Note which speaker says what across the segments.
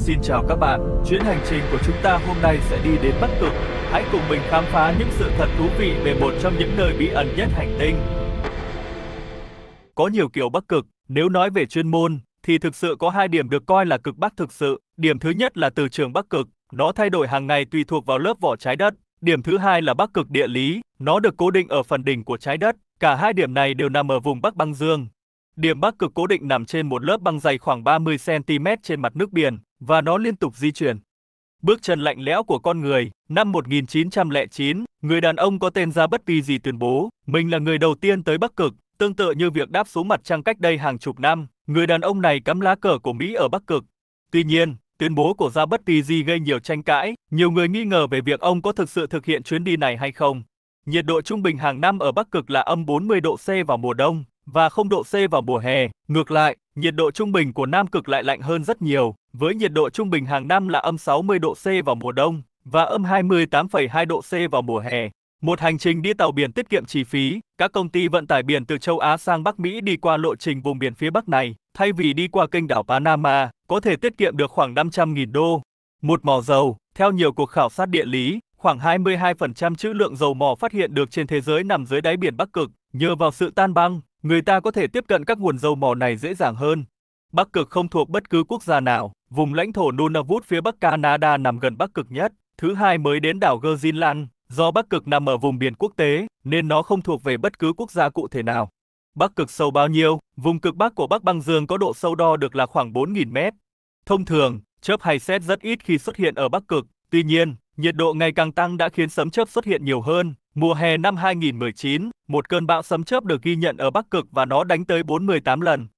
Speaker 1: Xin chào các bạn, chuyến hành trình của chúng ta hôm nay sẽ đi đến Bắc Cực. Hãy cùng mình khám phá những sự thật thú vị về một trong những nơi bí ẩn nhất hành tinh. Có nhiều kiểu Bắc Cực, nếu nói về chuyên môn, thì thực sự có hai điểm được coi là cực Bắc thực sự. Điểm thứ nhất là từ trường Bắc Cực, nó thay đổi hàng ngày tùy thuộc vào lớp vỏ trái đất. Điểm thứ hai là Bắc Cực địa lý, nó được cố định ở phần đỉnh của trái đất. Cả hai điểm này đều nằm ở vùng Bắc Băng Dương. Điểm Bắc Cực cố định nằm trên một lớp băng dày khoảng 30 cm trên mặt nước biển, và nó liên tục di chuyển. Bước chân lạnh lẽo của con người, năm 1909, người đàn ông có tên ra bất kỳ gì tuyên bố, mình là người đầu tiên tới Bắc Cực, tương tự như việc đáp xuống mặt trăng cách đây hàng chục năm, người đàn ông này cắm lá cờ của Mỹ ở Bắc Cực. Tuy nhiên, tuyên bố của ra bất kỳ gì gây nhiều tranh cãi, nhiều người nghi ngờ về việc ông có thực sự thực hiện chuyến đi này hay không. Nhiệt độ trung bình hàng năm ở Bắc Cực là âm 40 độ C vào mùa đông, và 0 độ C vào mùa hè. Ngược lại, nhiệt độ trung bình của Nam Cực lại lạnh hơn rất nhiều, với nhiệt độ trung bình hàng năm là âm 60 độ C vào mùa đông và âm 28,2 độ C vào mùa hè. Một hành trình đi tàu biển tiết kiệm chi phí, các công ty vận tải biển từ châu Á sang Bắc Mỹ đi qua lộ trình vùng biển phía Bắc này, thay vì đi qua kênh đảo Panama, có thể tiết kiệm được khoảng 500.000 đô. Một mỏ dầu, theo nhiều cuộc khảo sát địa lý, khoảng 22% trữ lượng dầu mỏ phát hiện được trên thế giới nằm dưới đáy biển Bắc Cực, nhờ vào sự tan băng, người ta có thể tiếp cận các nguồn dầu mỏ này dễ dàng hơn. Bắc Cực không thuộc bất cứ quốc gia nào, vùng lãnh thổ Nunavut phía Bắc Canada nằm gần Bắc Cực nhất, thứ hai mới đến đảo Greenland. do Bắc Cực nằm ở vùng biển quốc tế, nên nó không thuộc về bất cứ quốc gia cụ thể nào. Bắc Cực sâu bao nhiêu? Vùng cực Bắc của Bắc Băng Dương có độ sâu đo được là khoảng 4.000 mét. Thông thường, chớp hay xét rất ít khi xuất hiện ở Bắc Cực, tuy nhiên, nhiệt độ ngày càng tăng đã khiến sấm chớp xuất hiện nhiều hơn. Mùa hè năm 2019, một cơn bão sấm chớp được ghi nhận ở Bắc Cực và nó đánh tới 48 lần.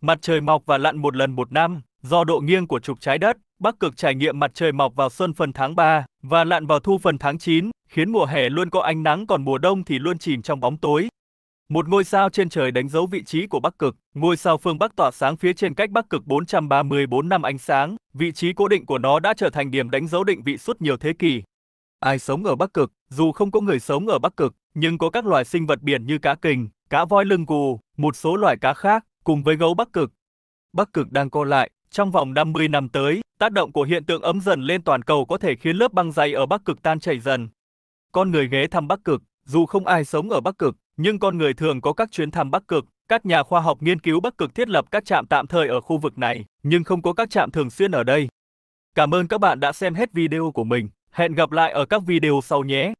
Speaker 1: Mặt trời mọc và lặn một lần một năm, do độ nghiêng của trục trái đất, Bắc Cực trải nghiệm mặt trời mọc vào xuân phần tháng 3 và lặn vào thu phần tháng 9, khiến mùa hè luôn có ánh nắng còn mùa đông thì luôn chìm trong bóng tối. Một ngôi sao trên trời đánh dấu vị trí của Bắc Cực, ngôi sao phương Bắc tỏa sáng phía trên cách Bắc Cực 434 năm ánh sáng, vị trí cố định của nó đã trở thành điểm đánh dấu định vị suốt nhiều thế kỷ. Ai sống ở Bắc Cực, dù không có người sống ở Bắc Cực, nhưng có các loài sinh vật biển như cá kình, cá voi lưng cù, một số loài cá khác, cùng với gấu Bắc Cực. Bắc Cực đang co lại, trong vòng 50 năm tới, tác động của hiện tượng ấm dần lên toàn cầu có thể khiến lớp băng dày ở Bắc Cực tan chảy dần. Con người ghé thăm Bắc Cực, dù không ai sống ở Bắc Cực, nhưng con người thường có các chuyến thăm Bắc Cực. Các nhà khoa học nghiên cứu Bắc Cực thiết lập các trạm tạm thời ở khu vực này, nhưng không có các trạm thường xuyên ở đây. Cảm ơn các bạn đã xem hết video của mình. Hẹn gặp lại ở các video sau nhé.